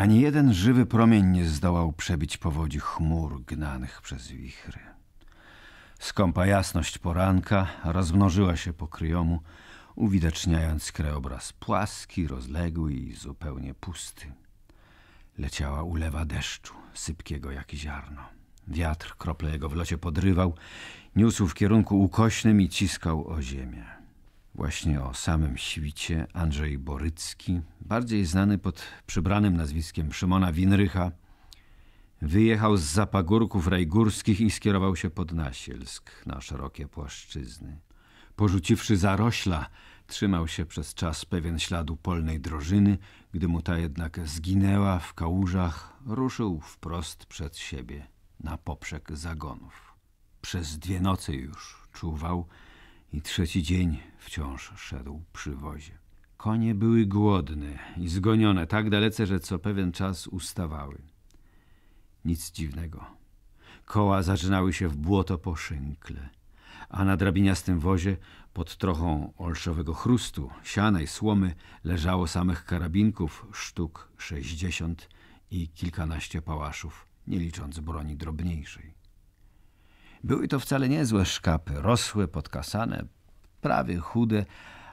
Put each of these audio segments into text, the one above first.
Ani jeden żywy promień nie zdołał przebić powodzi chmur gnanych przez wichry. Skąpa jasność poranka rozmnożyła się po kryjomu, uwidaczniając krajobraz płaski, rozległy i zupełnie pusty. Leciała ulewa deszczu, sypkiego jak ziarno. Wiatr krople jego w locie podrywał, niósł w kierunku ukośnym i ciskał o ziemię. Właśnie o samym świcie Andrzej Borycki, bardziej znany pod przybranym nazwiskiem Szymona Winrycha, wyjechał z zapagórków rajgórskich i skierował się pod Nasielsk na szerokie płaszczyzny. Porzuciwszy zarośla, trzymał się przez czas pewien śladu polnej drożyny, gdy mu ta jednak zginęła w kałużach, ruszył wprost przed siebie na poprzek zagonów. Przez dwie nocy już czuwał, i trzeci dzień wciąż szedł przy wozie. Konie były głodne i zgonione tak dalece, że co pewien czas ustawały. Nic dziwnego. Koła zaczynały się w błoto po szynkle, a na drabiniastym wozie pod trochą olszowego chrustu, sianej słomy leżało samych karabinków sztuk sześćdziesiąt i kilkanaście pałaszów, nie licząc broni drobniejszej. Były to wcale niezłe szkapy, rosłe, podkasane, prawie chude,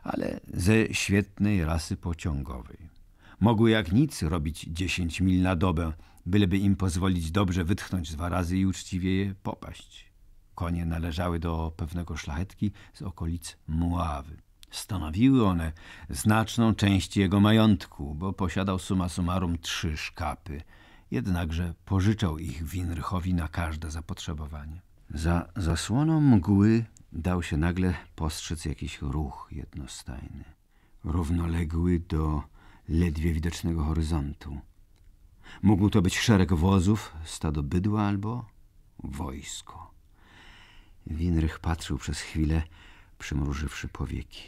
ale ze świetnej rasy pociągowej. Mogły jak nic robić dziesięć mil na dobę, byleby im pozwolić dobrze wytchnąć dwa razy i uczciwie je popaść. Konie należały do pewnego szlachetki z okolic Muławy. Stanowiły one znaczną część jego majątku, bo posiadał suma summarum trzy szkapy, jednakże pożyczał ich Winrychowi na każde zapotrzebowanie. Za zasłoną mgły dał się nagle postrzec jakiś ruch jednostajny, równoległy do ledwie widocznego horyzontu. Mógł to być szereg wozów, stado bydła albo wojsko. Winrych patrzył przez chwilę, przymrużywszy powieki.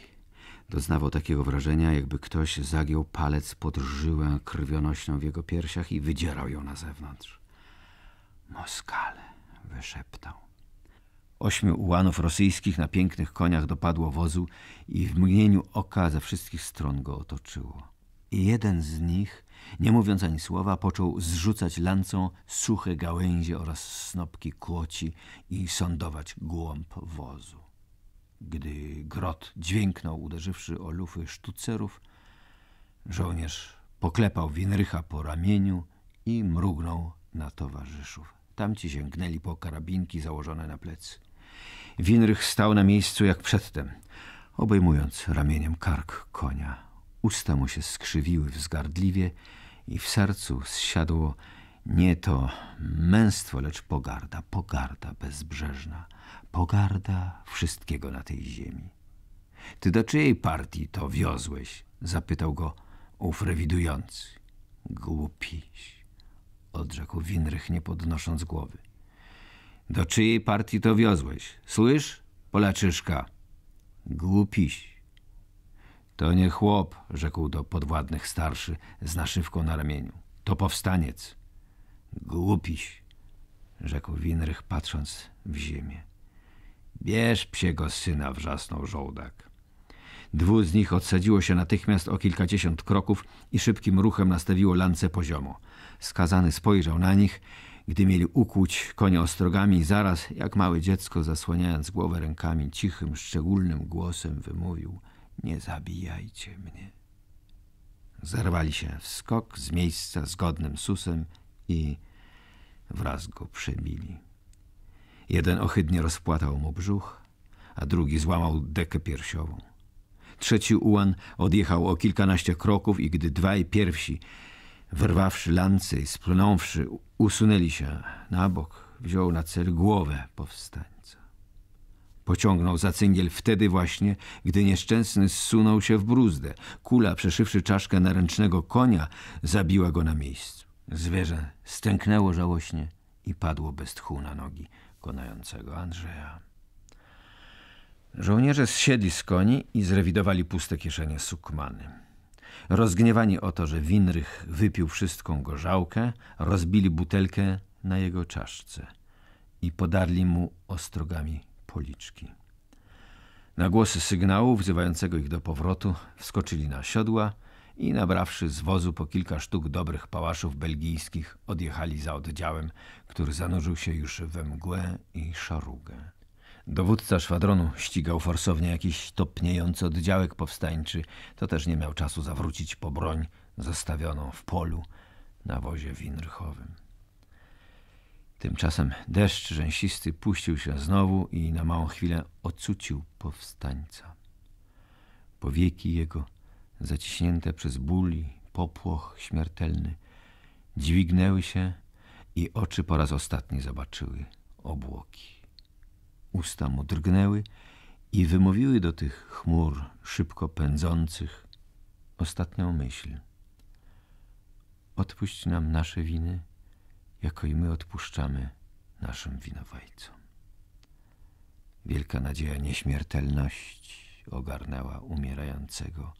Doznawał takiego wrażenia, jakby ktoś zagiął palec pod żyłę krwionośną w jego piersiach i wydzierał ją na zewnątrz. Moskale, wyszeptał. Ośmiu ułanów rosyjskich na pięknych koniach dopadło wozu i w mgnieniu oka ze wszystkich stron go otoczyło. I jeden z nich, nie mówiąc ani słowa, począł zrzucać lancą suche gałęzie oraz snopki kłoci i sądować głąb wozu. Gdy grot dźwięknął, uderzywszy o lufy sztucerów, żołnierz poklepał Winrycha po ramieniu i mrugnął na towarzyszów. Tamci sięgnęli po karabinki założone na plecy. Winrych stał na miejscu jak przedtem, obejmując ramieniem kark konia. Usta mu się skrzywiły wzgardliwie i w sercu zsiadło nie to męstwo, lecz pogarda, pogarda bezbrzeżna, pogarda wszystkiego na tej ziemi. Ty do czyjej partii to wiozłeś? zapytał go ów rewidujący. Głupiś, odrzekł Winrych, nie podnosząc głowy. Do czyjej partii to wiozłeś? Słysz, Polaczyszka? Głupiś. To nie chłop, rzekł do podwładnych starszy z naszywką na ramieniu. To powstaniec. Głupiś, rzekł Winrych patrząc w ziemię. Bierz psiego syna, wrzasnął żołdak. Dwu z nich odsadziło się natychmiast o kilkadziesiąt kroków i szybkim ruchem nastawiło lance poziomo. Skazany spojrzał na nich gdy mieli ukłuć konia ostrogami, zaraz, jak małe dziecko, zasłaniając głowę rękami, cichym, szczególnym głosem wymówił – nie zabijajcie mnie. Zerwali się w skok z miejsca zgodnym susem i wraz go przebili. Jeden ohydnie rozpłatał mu brzuch, a drugi złamał dekę piersiową. Trzeci ułan odjechał o kilkanaście kroków i gdy dwaj pierwsi, wyrwawszy lance i splnąwszy Usunęli się na bok, wziął na cel głowę powstańca. Pociągnął za cyngiel wtedy właśnie, gdy nieszczęsny zsunął się w bruzdę. Kula, przeszywszy czaszkę naręcznego konia, zabiła go na miejscu. Zwierzę stęknęło żałośnie i padło bez tchu na nogi konającego Andrzeja. Żołnierze zsiedli z koni i zrewidowali puste kieszenie sukmany. Rozgniewani o to, że Winrych wypił wszystką gorzałkę, rozbili butelkę na jego czaszce i podarli mu ostrogami policzki. Na głosy sygnału wzywającego ich do powrotu wskoczyli na siodła i nabrawszy z wozu po kilka sztuk dobrych pałaszów belgijskich odjechali za oddziałem, który zanurzył się już we mgłę i szarugę. Dowódca szwadronu ścigał forsownie jakiś topniejący oddziałek powstańczy. To też nie miał czasu zawrócić po broń zostawioną w polu na wozie winrychowym. Tymczasem deszcz rzęsisty puścił się znowu i na małą chwilę ocucił powstańca. Powieki jego, zaciśnięte przez ból i popłoch śmiertelny, dźwignęły się i oczy po raz ostatni zobaczyły obłoki. Usta mu drgnęły i wymówiły do tych chmur szybko pędzących ostatnią myśl. Odpuść nam nasze winy, jako i my odpuszczamy naszym winowajcom. Wielka nadzieja nieśmiertelności ogarnęła umierającego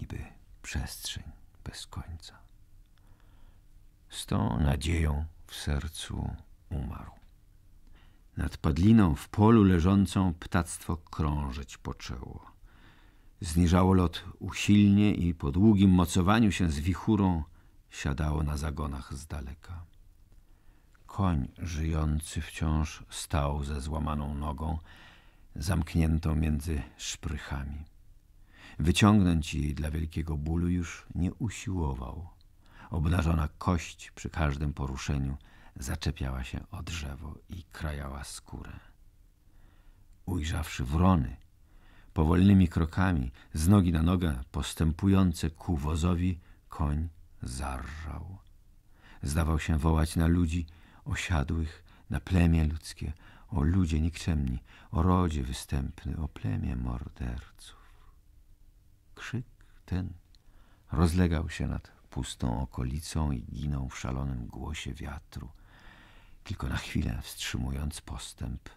niby przestrzeń bez końca. Z tą nadzieją w sercu umarł. Nad padliną w polu leżącą ptactwo krążyć poczęło. Zniżało lot usilnie i po długim mocowaniu się z wichurą siadało na zagonach z daleka. Koń żyjący wciąż stał ze złamaną nogą, zamkniętą między szprychami. Wyciągnąć jej dla wielkiego bólu już nie usiłował. Obnażona kość przy każdym poruszeniu – zaczepiała się o drzewo i krajała skórę. Ujrzawszy wrony, powolnymi krokami, z nogi na nogę, postępujące ku wozowi, koń zarżał. Zdawał się wołać na ludzi osiadłych, na plemię ludzkie, o ludzie nikczemni, o rodzie występny, o plemię morderców. Krzyk ten rozlegał się nad pustą okolicą i ginął w szalonym głosie wiatru – tylko na chwilę wstrzymując postęp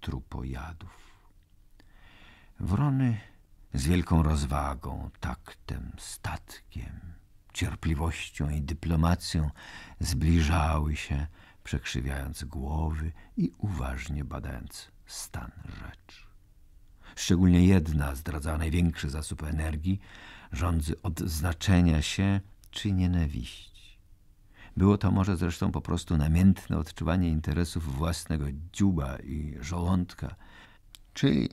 trupojadów. Wrony z wielką rozwagą, taktem, statkiem, cierpliwością i dyplomacją zbliżały się, przekrzywiając głowy i uważnie badając stan rzeczy. Szczególnie jedna zdradzała największy zasób energii, rządzy odznaczenia się czy nienawiści. Było to może zresztą po prostu namiętne odczuwanie interesów własnego dziuba i żołądka, czyli,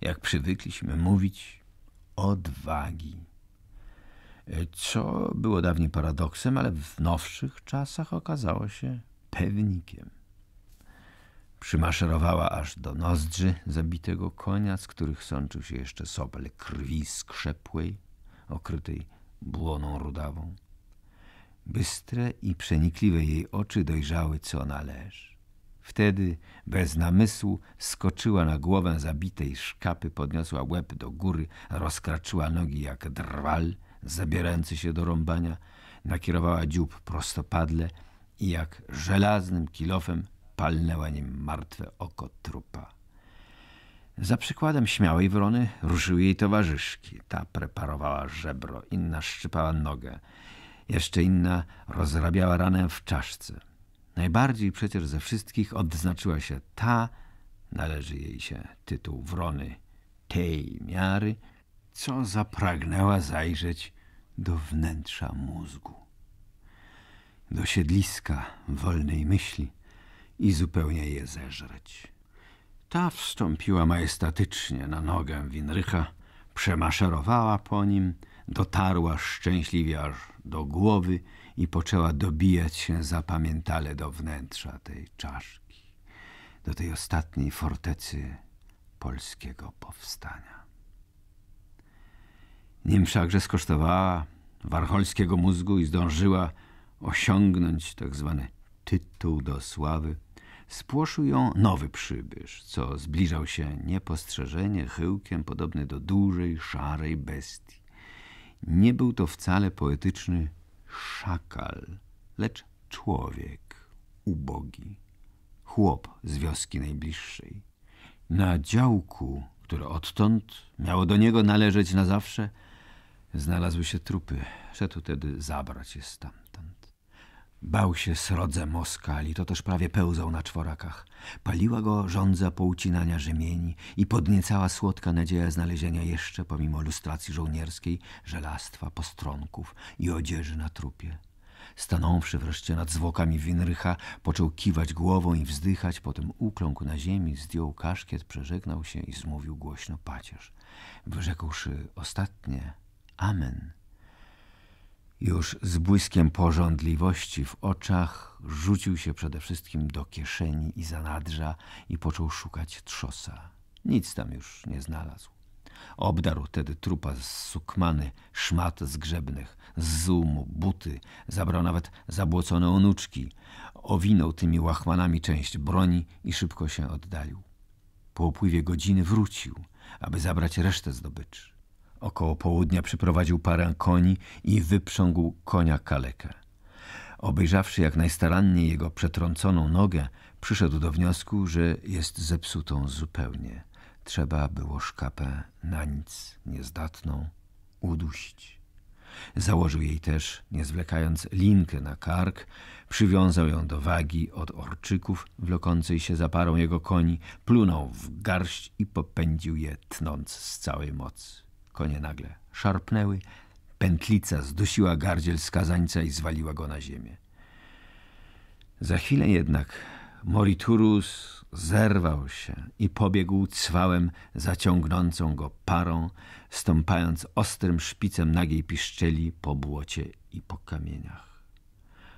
jak przywykliśmy mówić, odwagi. E, co było dawniej paradoksem, ale w nowszych czasach okazało się pewnikiem. Przymaszerowała aż do nozdrzy zabitego konia, z których sączył się jeszcze sopel krwi skrzepłej, okrytej błoną rudawą. Bystre i przenikliwe jej oczy dojrzały, co należy. Wtedy, bez namysłu, skoczyła na głowę zabitej szkapy, podniosła łeb do góry, rozkraczyła nogi jak drwal, zabierający się do rąbania, nakierowała dziób prostopadle i jak żelaznym kilofem palnęła nim martwe oko trupa. Za przykładem śmiałej wrony ruszyły jej towarzyszki. Ta preparowała żebro, inna szczypała nogę. Jeszcze inna rozrabiała ranę w czaszce. Najbardziej przecież ze wszystkich odznaczyła się ta, należy jej się tytuł wrony tej miary, co zapragnęła zajrzeć do wnętrza mózgu, do siedliska wolnej myśli i zupełnie je zeżreć. Ta wstąpiła majestatycznie na nogę Winrycha, przemaszerowała po nim, dotarła szczęśliwie aż do głowy i poczęła dobijać się zapamiętale do wnętrza tej czaszki, do tej ostatniej fortecy polskiego powstania. Nim wszakże skosztowała warholskiego mózgu i zdążyła osiągnąć tak zwany tytuł do sławy, spłoszył ją nowy przybysz, co zbliżał się niepostrzeżenie chyłkiem podobny do dużej, szarej bestii. Nie był to wcale poetyczny szakal, lecz człowiek ubogi, chłop z wioski najbliższej. Na działku, które odtąd miało do niego należeć na zawsze, znalazły się trupy. Szedł tedy zabrać je stamtąd. Bał się srodze Moskali, to też prawie pełzał na czworakach. Paliła go żądza poucinania rzemieni i podniecała słodka nadzieja znalezienia jeszcze, pomimo lustracji żołnierskiej, żelastwa, postronków i odzieży na trupie. Stanąwszy wreszcie nad zwłokami Winrycha, począł kiwać głową i wzdychać, potem ukląkł na ziemi, zdjął kaszkiet, przeżegnał się i zmówił głośno pacierz. Wyrzekłszy ostatnie Amen – już z błyskiem porządliwości w oczach rzucił się przede wszystkim do kieszeni i zanadrza i począł szukać trzosa. Nic tam już nie znalazł. Obdarł tedy trupa z sukmany, szmat zgrzebnych, z zumu, buty, zabrał nawet zabłocone onuczki, owinął tymi łachmanami część broni i szybko się oddalił. Po upływie godziny wrócił, aby zabrać resztę zdobyczy. Około południa przyprowadził parę koni i wyprzągł konia kalekę. Obejrzawszy jak najstaranniej jego przetrąconą nogę, przyszedł do wniosku, że jest zepsutą zupełnie. Trzeba było szkapę na nic niezdatną udusić. Założył jej też, nie zwlekając, linkę na kark, przywiązał ją do wagi od orczyków wlokącej się za parą jego koni, plunął w garść i popędził je, tnąc z całej mocy. Konie nagle szarpnęły, pętlica zdusiła gardziel skazańca i zwaliła go na ziemię. Za chwilę jednak Moriturus zerwał się i pobiegł cwałem zaciągnącą go parą, stąpając ostrym szpicem nagiej piszczeli po błocie i po kamieniach.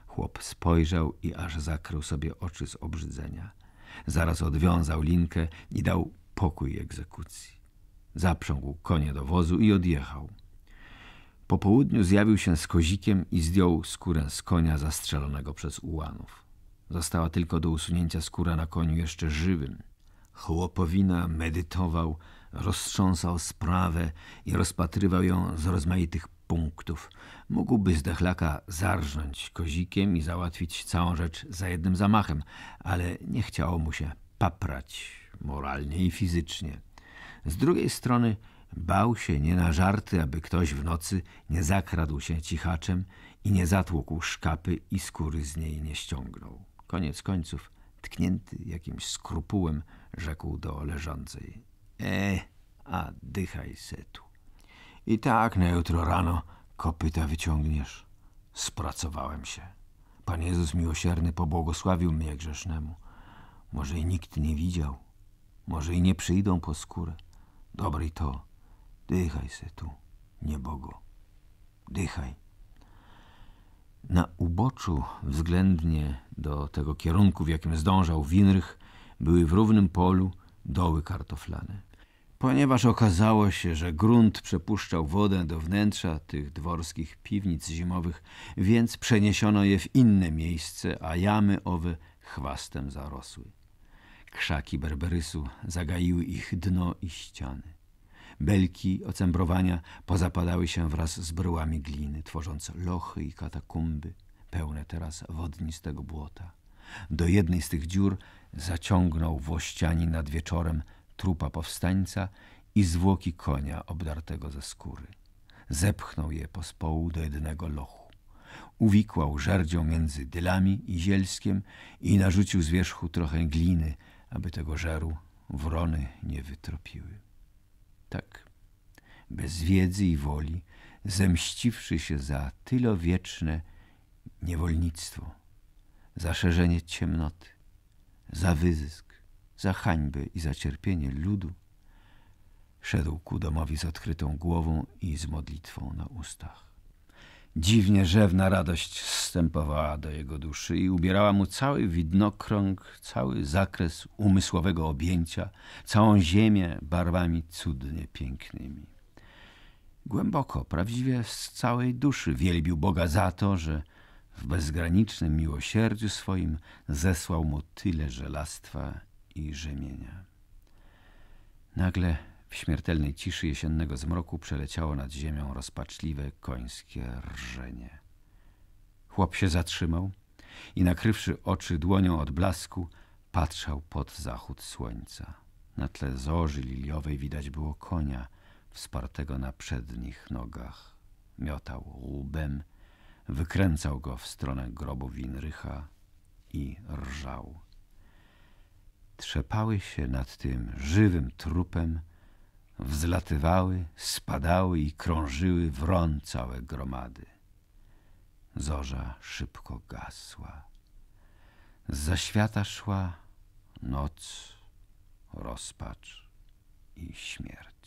Chłop spojrzał i aż zakrył sobie oczy z obrzydzenia. Zaraz odwiązał linkę i dał pokój egzekucji. Zaprzągł konie do wozu i odjechał. Po południu zjawił się z kozikiem i zdjął skórę z konia zastrzelonego przez ułanów. Została tylko do usunięcia skóra na koniu jeszcze żywym. Chłopowina medytował, roztrząsał sprawę i rozpatrywał ją z rozmaitych punktów. Mógłby z dechlaka zarżnąć kozikiem i załatwić całą rzecz za jednym zamachem, ale nie chciało mu się paprać moralnie i fizycznie. Z drugiej strony bał się nie na żarty, aby ktoś w nocy nie zakradł się cichaczem i nie zatłukł szkapy i skóry z niej nie ściągnął. Koniec końców, tknięty jakimś skrupułem, rzekł do leżącej. E, a dychaj se tu. I tak na jutro rano kopyta wyciągniesz. Spracowałem się. Pan Jezus miłosierny pobłogosławił mnie grzesznemu. Może i nikt nie widział. Może i nie przyjdą po skórę. Dobry to, dychaj se tu, niebogo, dychaj. Na uboczu, względnie do tego kierunku, w jakim zdążał Winrych, były w równym polu doły kartoflane. Ponieważ okazało się, że grunt przepuszczał wodę do wnętrza tych dworskich piwnic zimowych, więc przeniesiono je w inne miejsce, a jamy owe chwastem zarosły. Krzaki berberysu zagaiły ich dno i ściany. Belki ocembrowania pozapadały się wraz z bryłami gliny, tworząc lochy i katakumby, pełne teraz wodnistego błota. Do jednej z tych dziur zaciągnął włościani nad wieczorem trupa powstańca i zwłoki konia obdartego ze skóry. Zepchnął je pospołu do jednego lochu. Uwikłał żerdzią między dylami i zielskiem i narzucił z wierzchu trochę gliny, aby tego żaru wrony nie wytropiły. Tak, bez wiedzy i woli, zemściwszy się za tylowieczne niewolnictwo, za szerzenie ciemnoty, za wyzysk, za hańbę i za cierpienie ludu, szedł ku domowi z odkrytą głową i z modlitwą na ustach. Dziwnie rzewna radość zstępowała do jego duszy i ubierała mu cały widnokrąg, cały zakres umysłowego objęcia, całą ziemię barwami cudnie pięknymi. Głęboko, prawdziwie z całej duszy wielbił Boga za to, że w bezgranicznym miłosierdziu swoim zesłał mu tyle żelastwa i rzemienia. Nagle w śmiertelnej ciszy jesiennego zmroku przeleciało nad ziemią rozpaczliwe końskie rżenie. Chłop się zatrzymał i nakrywszy oczy dłonią od blasku, patrzał pod zachód słońca. Na tle zorzy liliowej widać było konia wspartego na przednich nogach. Miotał łbem, wykręcał go w stronę grobu Winrycha i rżał. Trzepały się nad tym żywym trupem Wzlatywały, spadały i krążyły w ron całe gromady. Zorza szybko gasła. Za zaświata szła noc, rozpacz i śmierć.